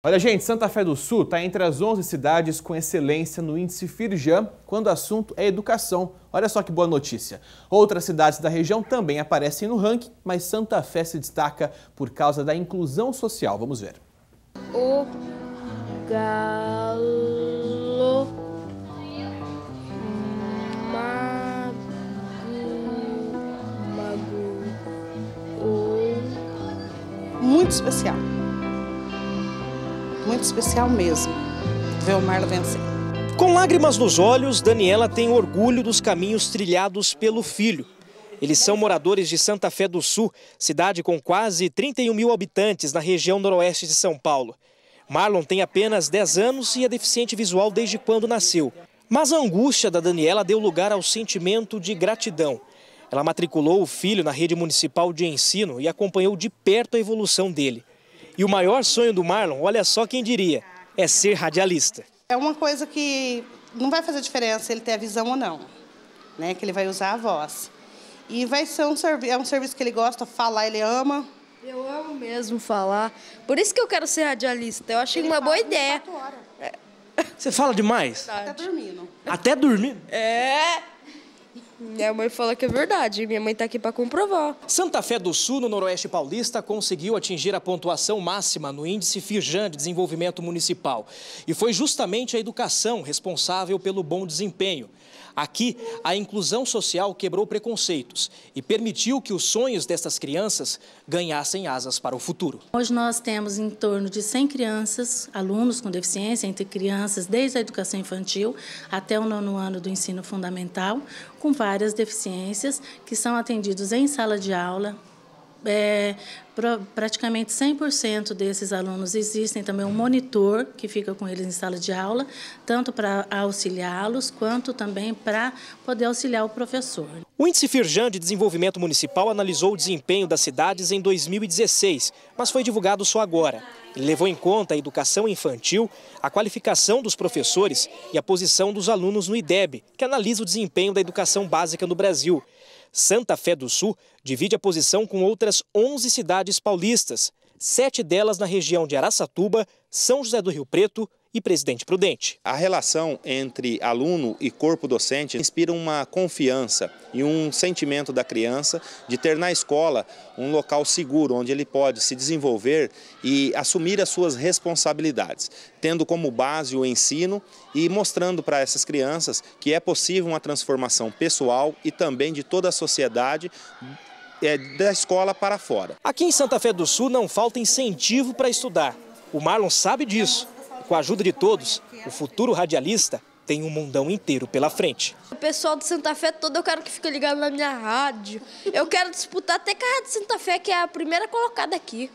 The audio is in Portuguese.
Olha, gente, Santa Fé do Sul está entre as 11 cidades com excelência no índice Firjan quando o assunto é educação. Olha só que boa notícia. Outras cidades da região também aparecem no ranking, mas Santa Fé se destaca por causa da inclusão social. Vamos ver. O galo mago, mago, o... muito especial muito especial mesmo. ver o Marlon vencer. Com lágrimas nos olhos, Daniela tem orgulho dos caminhos trilhados pelo filho. Eles são moradores de Santa Fé do Sul, cidade com quase 31 mil habitantes na região noroeste de São Paulo. Marlon tem apenas 10 anos e é deficiente visual desde quando nasceu. Mas a angústia da Daniela deu lugar ao sentimento de gratidão. Ela matriculou o filho na rede municipal de ensino e acompanhou de perto a evolução dele. E o maior sonho do Marlon, olha só quem diria, é ser radialista. É uma coisa que não vai fazer diferença ele ter a visão ou não, né? Que ele vai usar a voz. E vai ser um, é um serviço que ele gosta, falar, ele ama. Eu amo mesmo falar. Por isso que eu quero ser radialista. Eu achei ele uma boa ideia. Você fala demais? Até dormindo. Até dormindo? É. Minha mãe fala que é verdade, minha mãe está aqui para comprovar. Santa Fé do Sul, no Noroeste Paulista, conseguiu atingir a pontuação máxima no índice FIJAN de desenvolvimento municipal. E foi justamente a educação responsável pelo bom desempenho. Aqui, a inclusão social quebrou preconceitos e permitiu que os sonhos dessas crianças ganhassem asas para o futuro. Hoje nós temos em torno de 100 crianças, alunos com deficiência, entre crianças desde a educação infantil até o nono ano do ensino fundamental, com várias deficiências que são atendidos em sala de aula, é, praticamente 100% desses alunos existem também um monitor que fica com eles em sala de aula, tanto para auxiliá-los quanto também para poder auxiliar o professor. O Índice Firjan de Desenvolvimento Municipal analisou o desempenho das cidades em 2016, mas foi divulgado só agora. Ele levou em conta a educação infantil, a qualificação dos professores e a posição dos alunos no IDEB, que analisa o desempenho da educação básica no Brasil. Santa Fé do Sul divide a posição com outras 11 cidades paulistas, sete delas na região de Araçatuba, São José do Rio Preto, e Presidente Prudente. A relação entre aluno e corpo docente inspira uma confiança e um sentimento da criança de ter na escola um local seguro onde ele pode se desenvolver e assumir as suas responsabilidades, tendo como base o ensino e mostrando para essas crianças que é possível uma transformação pessoal e também de toda a sociedade é, da escola para fora. Aqui em Santa Fé do Sul não falta incentivo para estudar. O Marlon sabe disso com a ajuda de todos, o futuro radialista tem um mundão inteiro pela frente. O pessoal de Santa Fé todo eu quero que fique ligado na minha rádio. Eu quero disputar até com a Rádio Santa Fé, que é a primeira colocada aqui.